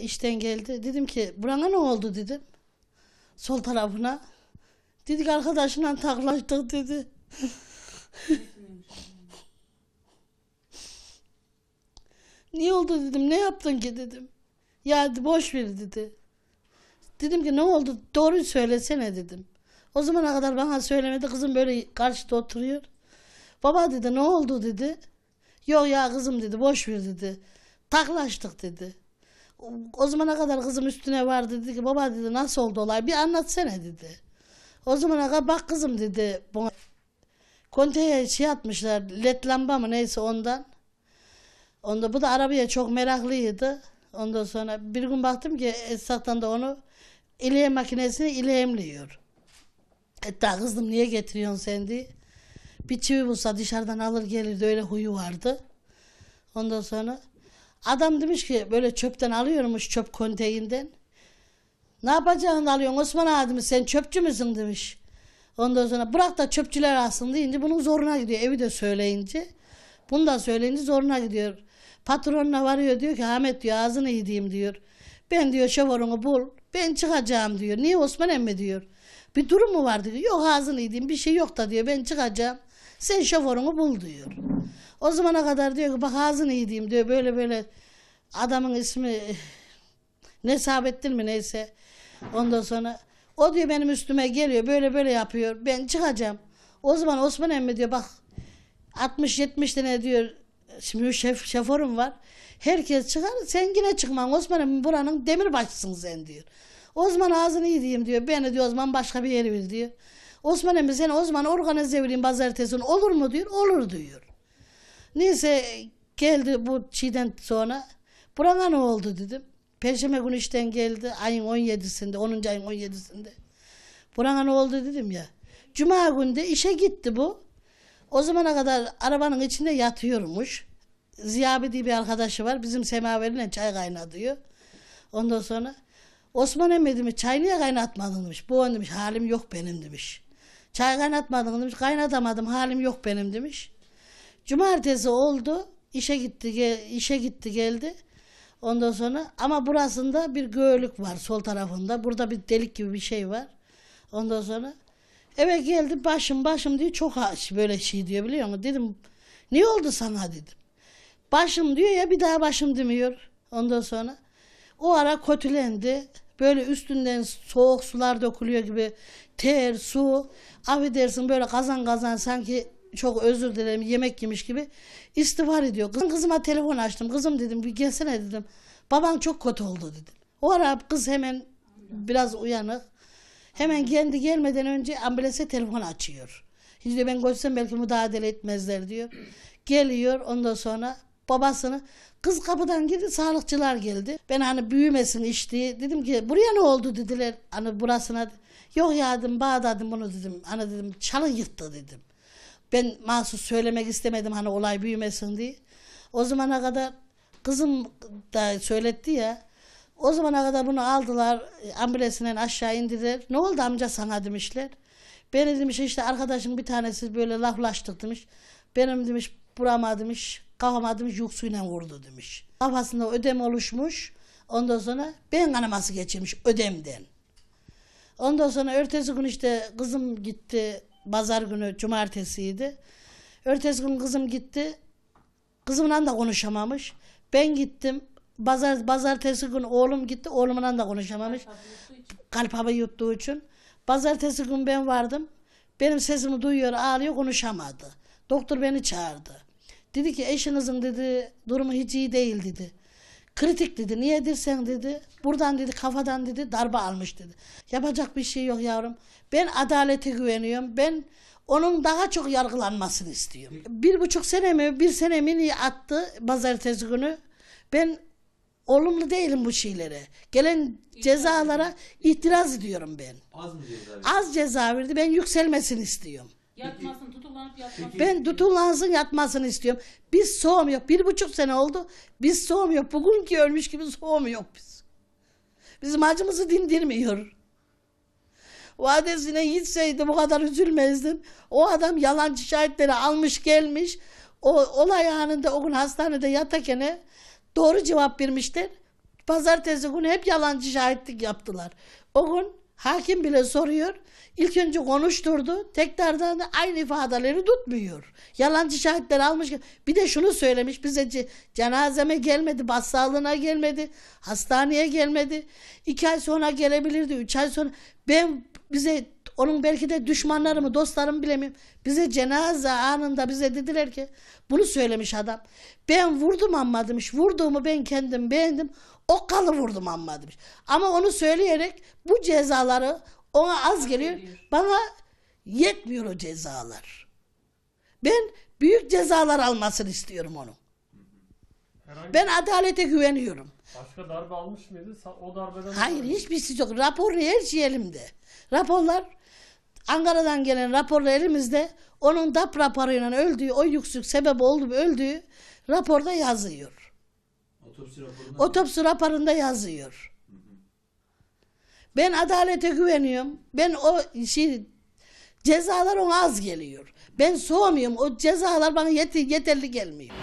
İşten geldi. Dedim ki burana ne oldu dedim. Sol tarafına. Dedik arkadaşımla taklaştık dedi. Niye oldu dedim. Ne yaptın ki dedim. Ya boş ver dedi. Dedim ki ne oldu Doğru söylesene dedim. O zamana kadar bana söylemedi. Kızım böyle karşıda oturuyor. Baba dedi ne oldu dedi. Yok ya kızım dedi boş ver dedi. Taklaştık dedi. O zamana kadar kızım üstüne vardı dedi ki baba dedi nasıl oldu olay bir anlatsana dedi. O zamana kadar bak kızım dedi. Konteye şey atmışlar led lamba mı neyse ondan. Onda bu da arabaya çok meraklıydı. Ondan sonra bir gün baktım ki esnaftan da onu ileğe makinesini ileğimliyor. Hatta kızım niye getiriyorsun sen diye. Bir çivi bulsa dışarıdan alır gelirdi öyle huyu vardı. Ondan sonra Adam demiş ki böyle çöpten alıyormuş çöp konteyinden. Ne yapacağını alıyorsun Osman ağa demiş sen çöpçü müsün demiş. Ondan sonra bırak da çöpçüler alsın deyince bunun zoruna gidiyor evi de söyleyince. Bunu da söyleyince zoruna gidiyor. Patronla varıyor diyor ki Ahmet diyor ağzını yediğim diyor. Ben diyor şoförünü bul ben çıkacağım diyor. Niye Osman emmi diyor. Bir durum mu var diyor. Yok ağzını yediğim bir şey yok da diyor ben çıkacağım. Sen şoförünü bul diyor. O zamana kadar diyor ki bak ağzını yediğim diyor böyle böyle adamın ismi Nesabettin mi neyse. Ondan sonra o diyor benim üstüme geliyor böyle böyle yapıyor ben çıkacağım. O zaman Osman emmi diyor bak 60-70 tane diyor şimdi şef, şeforum var. Herkes çıkar sen yine çıkman Osman emmi buranın demirbaşısın sen diyor. O zaman ağzını yediğim diyor beni diyor o zaman başka bir yere ver diyor. Osman emmi o zaman organize vereyim pazartesi olur mu diyor olur diyor. Neyse geldi bu çiğden sonra. Burana ne oldu dedim. Perşembe günü işten geldi ayın 17'sinde, 10. ayın 17'sinde. Burana ne oldu dedim ya. Cuma günü işe gitti bu. O zamana kadar arabanın içinde yatıyormuş. Ziyabi diye bir arkadaşı var. Bizim semaverine çay kaynatıyor. Ondan sonra Osman emmi demiş çay niye kaynatmadın demiş. Bu demiş halim yok benim demiş. Çay kaynatmadın demiş. Kaynatamadım halim yok benim demiş. Cumartesi oldu. İşe gitti, işe gitti geldi. Ondan sonra ama burasında bir göğlük var sol tarafında. Burada bir delik gibi bir şey var. Ondan sonra eve geldi başım başım diyor çok aç böyle şey diyor biliyor musun? Dedim ne oldu sana dedim. Başım diyor ya bir daha başım demiyor. Ondan sonra o ara kötülendi. Böyle üstünden soğuk sular dökülüyor gibi ter, su. Affedersin böyle kazan kazan sanki çok özür dilerim yemek yemiş gibi istiğfar ediyor. Kızım, kızıma telefon açtım. Kızım dedim bir gelsene dedim. Baban çok kötü oldu dedim. O ara kız hemen biraz uyanık. Hemen kendi gelmeden önce ambulansa telefon açıyor. hiç de ben koşsam belki müdahale etmezler diyor. Geliyor ondan sonra babasını kız kapıdan girdi sağlıkçılar geldi. Ben hani büyümesin iş dedim ki buraya ne oldu dediler hani burasına. Yok ya dedim bağdadım bunu dedim. Hani dedim çalı yıttı dedim. Ben mahsus söylemek istemedim hani olay büyümesin diye. O zamana kadar kızım da söyletti ya. O zamana kadar bunu aldılar ambulesinden aşağı indirdiler. Ne oldu amca sana demişler. Beni demiş işte arkadaşın bir tanesi böyle laflaştık demiş. Benim demiş burama demiş kafama demiş yük suyla vurdu demiş. Kafasında ödem oluşmuş. Ondan sonra ben kanaması geçirmiş ödemden. Ondan sonra ertesi gün işte kızım gitti Pazar günü cumartesiydi. Örtesi gün kızım gitti. Kızımla da konuşamamış. Ben gittim. Pazar, pazartesi gün oğlum gitti. Oğlumla da konuşamamış. Kalp hava yuttuğu için. Pazartesi gün ben vardım. Benim sesimi duyuyor, ağlıyor, konuşamadı. Doktor beni çağırdı. Dedi ki eşinizin dedi durumu hiç iyi değil dedi. Kritik dedi. Niyedir sen dedi. Buradan dedi kafadan dedi darbe almış dedi. Yapacak bir şey yok yavrum. Ben adalete güveniyorum. Ben onun daha çok yargılanmasını istiyorum. Bir buçuk senemi, bir senemi attı pazartesi günü. Ben olumlu değilim bu şeylere. Gelen cezalara itiraz ediyorum ben. Az mı ceza verdi? Az ceza verdi. Ben yükselmesini istiyorum. Yatmasın, tutuklanıp yatmasın. Ben tutulansın yatmasını istiyorum. Biz soğum yok. Bir buçuk sene oldu. Biz soğum yok. Bugünkü ölmüş gibi soğum yok biz. Bizim acımızı dindirmiyor. Vadesine gitseydi bu kadar üzülmezdim. O adam yalancı şahitleri almış gelmiş. O olay anında o gün hastanede yatakene doğru cevap vermişler. Pazartesi günü hep yalancı şahitlik yaptılar. O gün Hakim bile soruyor. İlk önce konuşturdu. Tekrardan aynı ifadeleri tutmuyor. Yalancı şahitler almış. Bir de şunu söylemiş bize cenazeme gelmedi, bas bassağlığına gelmedi, hastaneye gelmedi. İki ay sonra gelebilirdi, üç ay sonra. Ben bize onun belki de düşmanları mı, dostlarım bilemiyorum. Bize cenaze anında bize dediler ki bunu söylemiş adam. Ben vurdum amma demiş. Vurduğumu ben kendim beğendim. Okkalı vurdum amma demiş. Ama onu söyleyerek bu cezaları ona az geliyor. Bana yetmiyor o cezalar. Ben büyük cezalar almasını istiyorum onu Herhangi ben adalete güveniyorum. Başka darbe almış mıydı? O darbeden... Hayır hiçbir şey yok. Rapor her şey elimde. Raporlar Ankara'dan gelen raporla elimizde onun DAP raporuyla öldüğü, o yüksük sebep oldu öldüğü raporda yazıyor. Otopsi raporunda, Otopsi raporunda yazıyor. Ben adalete güveniyorum. Ben o şey cezalar ona az geliyor. Ben soğumuyorum. O cezalar bana yet yeterli gelmiyor.